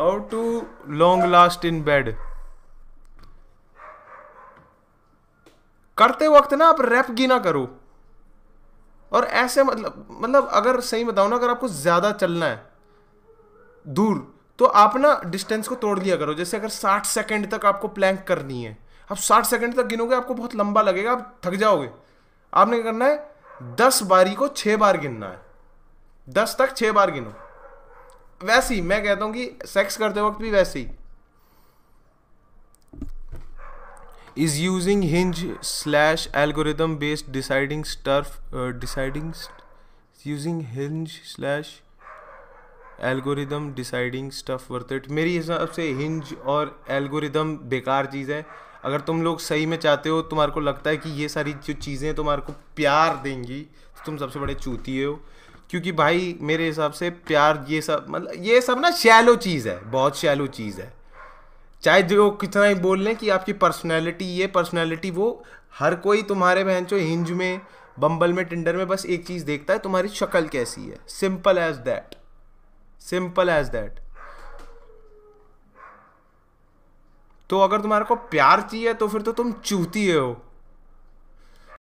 how to long last in bed करते वक्त ना आप रैप गिना करो और ऐसे मतलब मतलब अगर सही बताओ ना अगर आपको ज़्यादा चलना है दूर तो आप ना डिस्टेंस को तोड़ लिया करो जैसे अगर साठ सेकेंड तक आपको प्लैंक करनी है आप साठ सेकेंड तक गिनोगे आपको बहुत लंबा लगेगा आप थक जाओगे आपने क्या करना है दस बारी को 6 बार गिनना है दस तक 6 बार गिनो वैसे ही मैं कहता हूं कि सेक्स करते वक्त भी वैसे ही is using Hinge slash algorithm based deciding stuff deciding using Hinge slash algorithm deciding stuff worth it मेरी हिसाब से हिंज और एल्गोरिदम बेकार चीज़ है अगर तुम लोग सही में चाहते हो तुम्हारे को लगता है कि ये सारी जो चीज़ें तुम्हारे को प्यार देंगी तो तुम सबसे बड़े चूती हो क्योंकि भाई मेरे हिसाब से प्यार ये सब मतलब ये सब ना शैलो चीज़ है बहुत शैलो चीज़ है चाहे जो कितना ही बोल लें कि आपकी पर्सनैलिटी ये पर्सनैलिटी वो हर कोई तुम्हारे बहन चो हिंज में बम्बल में टिंडर में बस एक चीज़ देखता है तुम्हारी शक्ल कैसी है simple as that simple as that तो अगर तुम्हारे को प्यार चाहिए तो फिर तो तुम चूती हो